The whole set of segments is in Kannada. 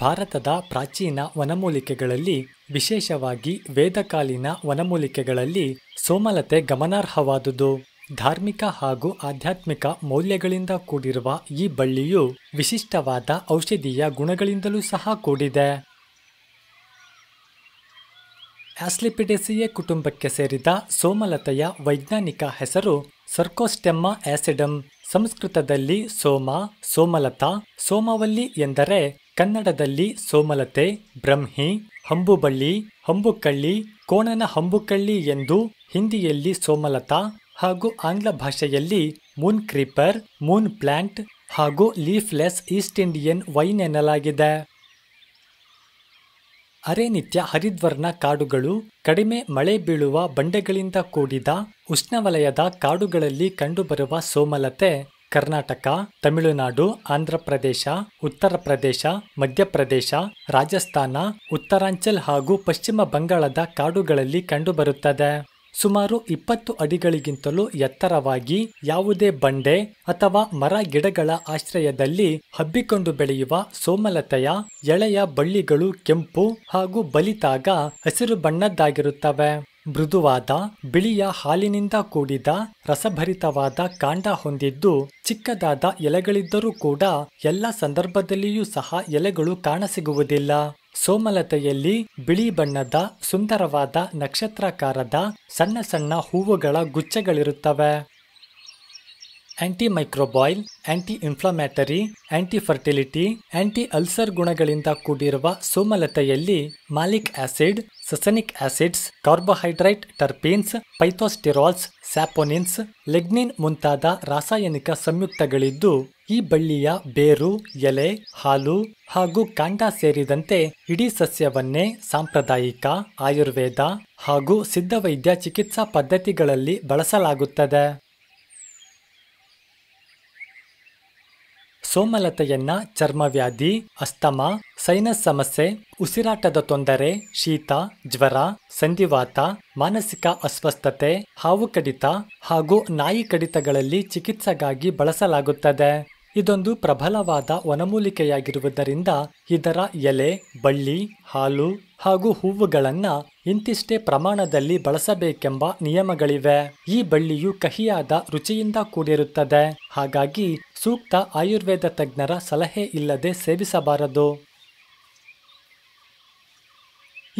ಭಾರತದ ಪ್ರಾಚೀನ ವನಮೂಲಿಕೆಗಳಲ್ಲಿ ವಿಶೇಷವಾಗಿ ವೇದಕಾಲೀನ ವನಮೂಲಿಕೆಗಳಲ್ಲಿ ಸೋಮಲತೆ ಗಮನಾರ್ಹವಾದುದು ಧಾರ್ಮಿಕ ಹಾಗೂ ಆಧ್ಯಾತ್ಮಿಕ ಮೌಲ್ಯಗಳಿಂದ ಕೂಡಿರುವ ಈ ಬಳ್ಳಿಯು ವಿಶಿಷ್ಟವಾದ ಔಷಧೀಯ ಗುಣಗಳಿಂದಲೂ ಸಹ ಕೂಡಿದೆ ಆಸ್ಲಿಪಿಡೆಸಿಯೇ ಕುಟುಂಬಕ್ಕೆ ಸೇರಿದ ಸೋಮಲತೆಯ ವೈಜ್ಞಾನಿಕ ಹೆಸರು ಸರ್ಕೋಸ್ಟೆಮ್ಮ ಆಸಿಡಮ್ ಸಂಸ್ಕೃತದಲ್ಲಿ ಸೋಮ ಸೋಮಲತಾ ಸೋಮವಲ್ಲಿ ಎಂದರೆ ಕನ್ನಡದಲ್ಲಿ ಸೋಮಲತೆ ಬ್ರಹ್ಮಿ ಹಂಬುಬಳ್ಳಿ ಹಂಬುಕಳ್ಳಿ ಕೋಣನ ಹಂಬುಕಳ್ಳಿ ಎಂದು ಹಿಂದಿಯಲ್ಲಿ ಸೋಮಲತಾ ಹಾಗೂ ಆಂಗ್ಲ ಭಾಷೆಯಲ್ಲಿ ಮೂನ್ ಕ್ರೀಪರ್ ಮೂನ್ ಪ್ಲಾಂಟ್ ಹಾಗೂ ಲೀಫ್ಲೆಸ್ ಈಸ್ಟ್ ಇಂಡಿಯನ್ ವೈನ್ ಎನ್ನಲಾಗಿದೆ ಅರೆನಿತ್ಯ ಹರಿದ್ವರ್ನ ಕಾಡುಗಳು ಕಡಿಮೆ ಮಳೆ ಬೀಳುವ ಬಂಡೆಗಳಿಂದ ಕೂಡಿದ ಉಷ್ಣವಲಯದ ಕಾಡುಗಳಲ್ಲಿ ಕಂಡುಬರುವ ಸೋಮಲತೆ ಕರ್ನಾಟಕ ತಮಿಳುನಾಡು ಆಂಧ್ರ ಪ್ರದೇಶ ಉತ್ತರ ಪ್ರದೇಶ ಮಧ್ಯಪ್ರದೇಶ ರಾಜಸ್ಥಾನ ಉತ್ತರಾಂಚಲ್ ಹಾಗೂ ಪಶ್ಚಿಮ ಬಂಗಾಳದ ಕಾಡುಗಳಲ್ಲಿ ಕಂಡುಬರುತ್ತದೆ ಸುಮಾರು ಇಪ್ಪತ್ತು ಅಡಿಗಳಿಗಿಂತಲೂ ಎತ್ತರವಾಗಿ ಯಾವುದೇ ಬಂಡೆ ಅಥವಾ ಮರ ಗಿಡಗಳ ಆಶ್ರಯದಲ್ಲಿ ಹಬ್ಬಿಕೊಂಡು ಬೆಳೆಯುವ ಸೋಮಲತೆಯ ಎಳೆಯ ಬಳ್ಳಿಗಳು ಕೆಂಪು ಹಾಗೂ ಬಲಿತಾಗ ಹಸಿರು ಬಣ್ಣದ್ದಾಗಿರುತ್ತವೆ ಮೃದುವಾದ ಬಿಳಿಯ ಹಾಲಿನಿಂದ ಕೂಡಿದ ರಸಭರಿತವಾದ ಕಾಂಡ ಹೊಂದಿದ್ದು ಚಿಕ್ಕದಾದ ಎಲೆಗಳಿದ್ದರೂ ಕೂಡ ಎಲ್ಲ ಸಂದರ್ಭದಲ್ಲಿಯೂ ಸಹ ಎಲೆಗಳು ಕಾಣಸಿಗುವುದಿಲ್ಲ ಸೋಮಲತೆಯಲ್ಲಿ ಬಿಳಿ ಬಣ್ಣದ ಸುಂದರವಾದ ನಕ್ಷತ್ರಾಕಾರದ ಸಣ್ಣ ಸಣ್ಣ ಹೂವುಗಳ ಗುಚ್ಚಗಳಿರುತ್ತವೆ antimicrobial anti inflammatory anti fertility anti ulcer ಗುಣಗಳಿಂದ ಕೂಡಿರುವ ಸೋಮಲತೆಯಲ್ಲಿ malic acid succinic acids carbohydrate terpenes phytosterols saponins lignin ಮುಂತಾದ ರಾಸಾಯನಿಕ ಸಂಯುಕ್ತಗಳಿದ್ದು ಈ ಬಳ್ಳಿಯ ಬೇರು ಎಲೆ ಹಾಲು ಹಾಗೂ ಕಾಂಡ ಸೇರಿದಂತೆ ಇಡೀ ಸಸ್ಯವನ್ನೇ ಸಾಂಪ್ರದಾಯಿಕ ಆಯುರ್ವೇದ ಹಾಗೂ ಸಿದ್ಧವೈದ್ಯ ಚಿಕಿತ್ಸಾ ಪದ್ಧತಿಗಳಲ್ಲಿ ಬಳಸಲಾಗುತ್ತದೆ ಸೋಮಲತೆಯನ್ನ ಚರ್ಮವ್ಯಾಧಿ ಅಸ್ತಮ ಸೈನಸ್ ಸಮಸ್ಯೆ ಉಸಿರಾಟದ ತೊಂದರೆ ಶೀತ ಜ್ವರ ಸಂಧಿವಾತ ಮಾನಸಿಕ ಅಸ್ವಸ್ಥತೆ ಹಾವು ಕಡಿತ ಹಾಗೂ ನಾಯಿ ಕಡಿತಗಳಲ್ಲಿ ಚಿಕಿತ್ಸೆಗಾಗಿ ಬಳಸಲಾಗುತ್ತದೆ ಇದೊಂದು ಪ್ರಬಲವಾದ ವನಮೂಲಿಕೆಯಾಗಿರುವುದರಿಂದ ಇದರ ಎಲೆ ಬಳ್ಳಿ ಹಾಲು ಹಾಗೂ ಹೂವುಗಳನ್ನು ಇಂತಿಷ್ಟೇ ಪ್ರಮಾಣದಲ್ಲಿ ಬಳಸಬೇಕೆಂಬ ನಿಯಮಗಳಿವೆ ಈ ಬಳ್ಳಿಯು ಕಹಿಯಾದ ರುಚಿಯಿಂದ ಕೂಡಿರುತ್ತದೆ ಹಾಗಾಗಿ ಸೂಕ್ತ ಆಯುರ್ವೇದ ತಜ್ಞರ ಸಲಹೆ ಇಲ್ಲದೆ ಸೇವಿಸಬಾರದು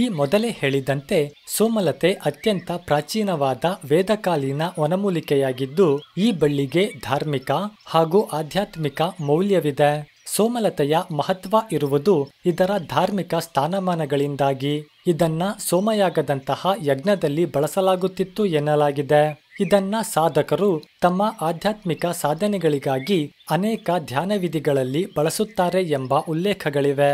ಈ ಮೊದಲೇ ಹೇಳಿದಂತೆ ಸೋಮಲತೆ ಅತ್ಯಂತ ಪ್ರಾಚೀನವಾದ ವೇದಕಾಲೀನ ವನಮೂಲಿಕೆಯಾಗಿದ್ದು ಈ ಬಳ್ಳಿಗೆ ಧಾರ್ಮಿಕ ಹಾಗೂ ಆಧ್ಯಾತ್ಮಿಕ ಮೌಲ್ಯವಿದೆ ಸೋಮಲತೆಯ ಮಹತ್ವ ಇರುವುದು ಇದರ ಧಾರ್ಮಿಕ ಸ್ಥಾನಮಾನಗಳಿಂದಾಗಿ ಇದನ್ನ ಸೋಮಯಾಗದಂತಹ ಯಜ್ಞದಲ್ಲಿ ಬಳಸಲಾಗುತ್ತಿತ್ತು ಎನ್ನಲಾಗಿದೆ ಇದನ್ನ ಸಾಧಕರು ತಮ್ಮ ಆಧ್ಯಾತ್ಮಿಕ ಸಾಧನೆಗಳಿಗಾಗಿ ಅನೇಕ ಧ್ಯಾನವಿಧಿಗಳಲ್ಲಿ ಬಳಸುತ್ತಾರೆ ಎಂಬ ಉಲ್ಲೇಖಗಳಿವೆ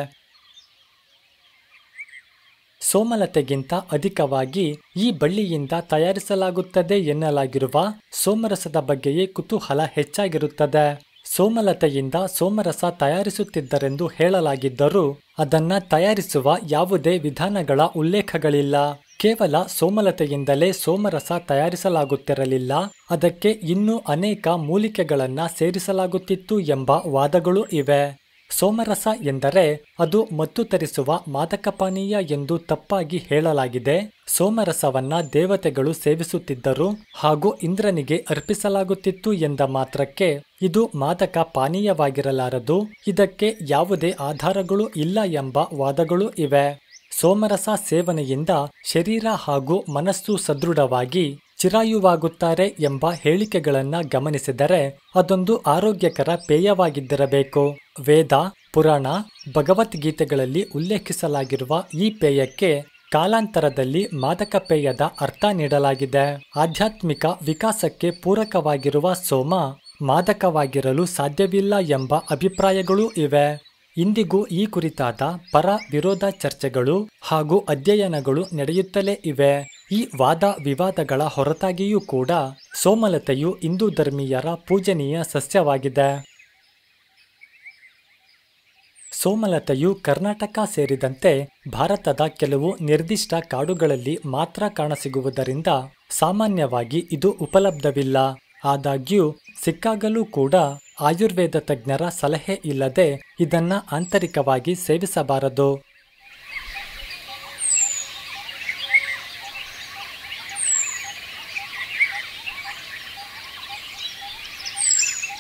ಸೋಮಲತೆಗಿಂತ ಅಧಿಕವಾಗಿ ಈ ಬಳ್ಳಿಯಿಂದ ತಯಾರಿಸಲಾಗುತ್ತದೆ ಎನ್ನಲಾಗಿರುವ ಸೋಮರಸದ ಬಗ್ಗೆಯೇ ಕುತೂಹಲ ಹೆಚ್ಚಾಗಿರುತ್ತದೆ ಸೋಮಲತೆಯಿಂದ ಸೋಮರಸ ತಯಾರಿಸುತ್ತಿದ್ದರೆಂದು ಹೇಳಲಾಗಿದ್ದರೂ ಅದನ್ನ ತಯಾರಿಸುವ ಯಾವುದೇ ವಿಧಾನಗಳ ಉಲ್ಲೇಖಗಳಿಲ್ಲ ಕೇವಲ ಸೋಮಲತೆಯಿಂದಲೇ ಸೋಮರಸ ತಯಾರಿಸಲಾಗುತ್ತಿರಲಿಲ್ಲ ಅದಕ್ಕೆ ಇನ್ನೂ ಅನೇಕ ಮೂಲಿಕೆಗಳನ್ನ ಸೇರಿಸಲಾಗುತ್ತಿತ್ತು ಎಂಬ ವಾದಗಳೂ ಇವೆ ಸೋಮರಸ ಎಂದರೆ ಅದು ಮತ್ತು ತರಿಸುವ ಮಾದಕ ಪಾನೀಯ ಎಂದು ತಪ್ಪಾಗಿ ಹೇಳಲಾಗಿದೆ ಸೋಮರಸವನ್ನ ದೇವತೆಗಳು ಸೇವಿಸುತ್ತಿದ್ದರು ಹಾಗೂ ಇಂದ್ರನಿಗೆ ಅರ್ಪಿಸಲಾಗುತ್ತಿತ್ತು ಎಂದ ಮಾತ್ರಕ್ಕೆ ಇದು ಮಾದಕ ಪಾನೀಯವಾಗಿರಲಾರದು ಇದಕ್ಕೆ ಯಾವುದೇ ಆಧಾರಗಳು ಇಲ್ಲ ಎಂಬ ವಾದಗಳು ಇವೆ ಸೋಮರಸ ಸೇವನೆಯಿಂದ ಶರೀರ ಹಾಗೂ ಮನಸ್ಸು ಸದೃಢವಾಗಿ ಚಿರಾಯುವಾಗುತ್ತಾರೆ ಎಂಬ ಹೇಳಿಕೆಗಳನ್ನು ಗಮನಿಸಿದರೆ ಅದೊಂದು ಆರೋಗ್ಯಕರ ಪೇಯವಾಗಿದ್ದಿರಬೇಕು ವೇದ ಪುರಾಣ ಭಗವದ್ಗೀತೆಗಳಲ್ಲಿ ಉಲ್ಲೇಖಿಸಲಾಗಿರುವ ಈ ಪೇಯಕ್ಕೆ ಕಾಲಾಂತರದಲ್ಲಿ ಮಾದಕ ಪೇಯದ ಅರ್ಥ ನೀಡಲಾಗಿದೆ ಆಧ್ಯಾತ್ಮಿಕ ವಿಕಾಸಕ್ಕೆ ಪೂರಕವಾಗಿರುವ ಸೋಮ ಮಾದಕವಾಗಿರಲು ಸಾಧ್ಯವಿಲ್ಲ ಎಂಬ ಅಭಿಪ್ರಾಯಗಳೂ ಇವೆ ಇಂದಿಗೂ ಈ ಕುರಿತಾದ ಪರ ವಿರೋಧ ಚರ್ಚೆಗಳು ಹಾಗೂ ಅಧ್ಯಯನಗಳು ನಡೆಯುತ್ತಲೇ ಇವೆ ಈ ವಾದ ವಿವಾದಗಳ ಹೊರತಾಗಿಯೂ ಕೂಡ ಸೋಮಲತೆಯು ಹಿಂದೂ ಧರ್ಮೀಯರ ಪೂಜನೀಯ ಸಸ್ಯವಾಗಿದೆ ಸೋಮಲತೆಯು ಕರ್ನಾಟಕ ಸೇರಿದಂತೆ ಭಾರತದ ಕೆಲವು ನಿರ್ದಿಷ್ಟ ಕಾಡುಗಳಲ್ಲಿ ಮಾತ್ರ ಕಾಣಸಿಗುವುದರಿಂದ ಸಾಮಾನ್ಯವಾಗಿ ಇದು ಉಪಲಬ್ಧವಿಲ್ಲ ಆದಾಗ್ಯೂ ಸಿಕ್ಕಾಗಲೂ ಕೂಡ ಆಯುರ್ವೇದ ತಜ್ಞರ ಸಲಹೆ ಇಲ್ಲದೆ ಇದನ್ನ ಆಂತರಿಕವಾಗಿ ಸೇವಿಸಬಾರದು